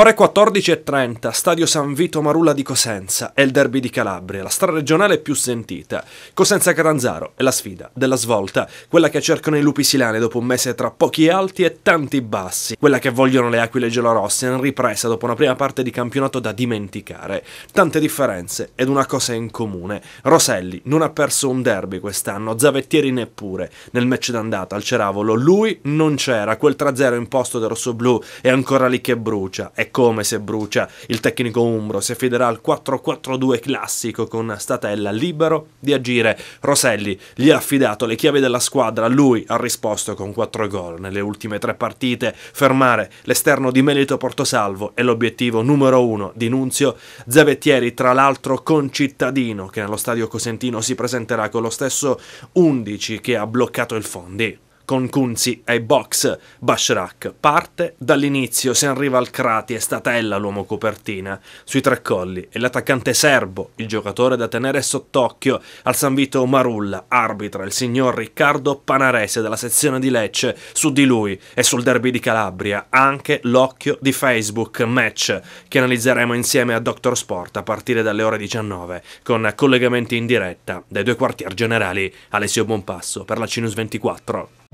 Ore 14.30, Stadio San Vito Marulla di Cosenza, è il derby di Calabria, la strada regionale più sentita. cosenza caranzaro è la sfida della svolta, quella che cercano i lupi silani dopo un mese tra pochi alti e tanti bassi, quella che vogliono le aquile gelorosse in ripresa dopo una prima parte di campionato da dimenticare. Tante differenze ed una cosa in comune. Roselli non ha perso un derby quest'anno, Zavettieri neppure. Nel match d'andata al Ceravolo lui non c'era, quel 3-0 imposto del rossoblù è ancora lì che brucia. E come se brucia il tecnico Umbro, si affiderà al 4-4-2 classico con Statella libero di agire. Roselli gli ha affidato le chiavi della squadra, lui ha risposto con 4 gol nelle ultime tre partite, fermare l'esterno di Melito Portosalvo è l'obiettivo numero 1 di Nunzio. Zavettieri tra l'altro concittadino che nello stadio Cosentino si presenterà con lo stesso 11 che ha bloccato il Fondi con Kunzi ai box, Bashrak parte dall'inizio, si arriva al Crati è stata ella l'uomo copertina, sui tre colli è l'attaccante serbo, il giocatore da tenere sott'occhio, al San Vito Marulla, arbitra il signor Riccardo Panarese della sezione di Lecce, su di lui e sul derby di Calabria anche l'occhio di Facebook Match che analizzeremo insieme a Doctor Sport a partire dalle ore 19 con collegamenti in diretta dai due quartier generali Alessio Bonpasso per la Cinus 24.